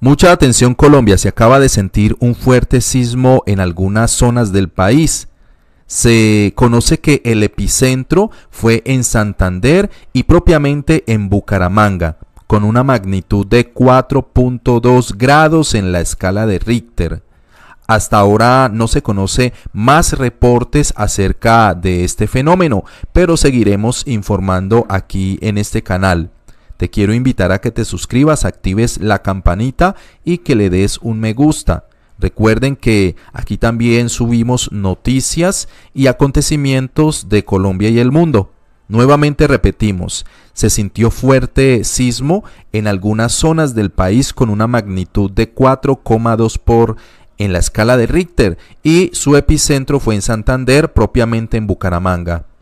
Mucha atención Colombia, se acaba de sentir un fuerte sismo en algunas zonas del país. Se conoce que el epicentro fue en Santander y propiamente en Bucaramanga, con una magnitud de 4.2 grados en la escala de Richter. Hasta ahora no se conoce más reportes acerca de este fenómeno, pero seguiremos informando aquí en este canal. Te quiero invitar a que te suscribas, actives la campanita y que le des un me gusta. Recuerden que aquí también subimos noticias y acontecimientos de Colombia y el mundo. Nuevamente repetimos, se sintió fuerte sismo en algunas zonas del país con una magnitud de 4,2 por en la escala de Richter y su epicentro fue en Santander, propiamente en Bucaramanga.